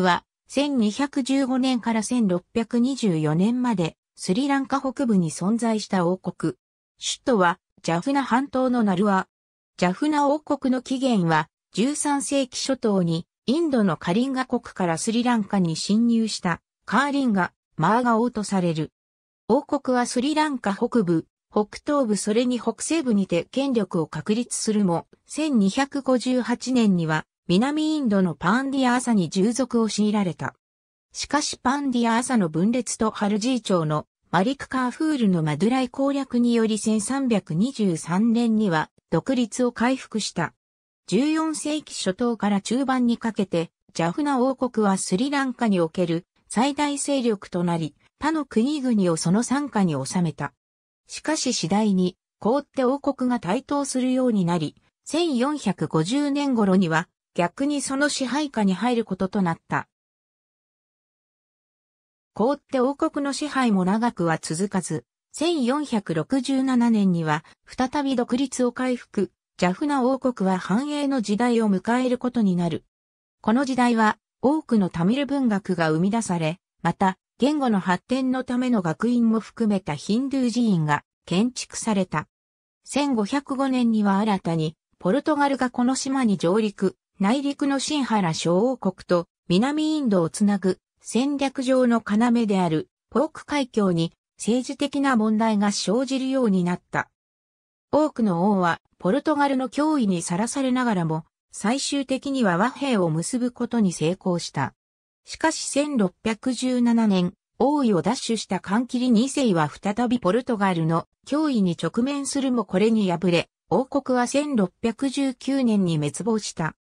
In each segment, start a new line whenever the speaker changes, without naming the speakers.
は、1215年から1624年まで、スリランカ北部に存在した王国。首都は、ジャフナ半島のナルワ。ジャフナ王国の起源は、13世紀初頭に、インドのカリンガ国からスリランカに侵入した、カーリンガ、マーガ王とされる。王国はスリランカ北部、北東部それに北西部にて権力を確立するも、1258年には南インドのパンディアーサに従属を強いられた。しかしパンディアーサの分裂とハルジー朝のマリク・カーフールのマドライ攻略により1323年には独立を回復した。14世紀初頭から中盤にかけて、ジャフナ王国はスリランカにおける最大勢力となり、他の国々をその傘下に収めた。しかし次第に、凍って王国が台頭するようになり、1450年頃には逆にその支配下に入ることとなった。凍って王国の支配も長くは続かず、1467年には再び独立を回復、ジャフナ王国は繁栄の時代を迎えることになる。この時代は多くのタミル文学が生み出され、また言語の発展のための学院も含めたヒンドゥー寺院が建築された。1505年には新たにポルトガルがこの島に上陸、内陸の新原小王国と南インドをつなぐ戦略上の要であるポーク海峡に政治的な問題が生じるようになった。多くの王はポルトガルの脅威にさらされながらも最終的には和平を結ぶことに成功した。しかし1617年、王位を奪取したカンキリ2世は再びポルトガルの脅威に直面するもこれに敗れ、王国は1619年に滅亡した。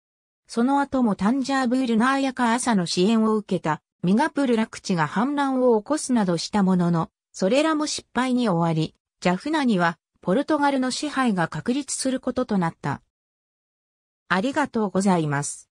その後もタンジャーブールナーヤカ朝の支援を受けたミガプルラクチが反乱を起こすなどしたものの、それらも失敗に終わり、ジャフナにはポルトガルの支配が確立することとなった。ありがとうございます。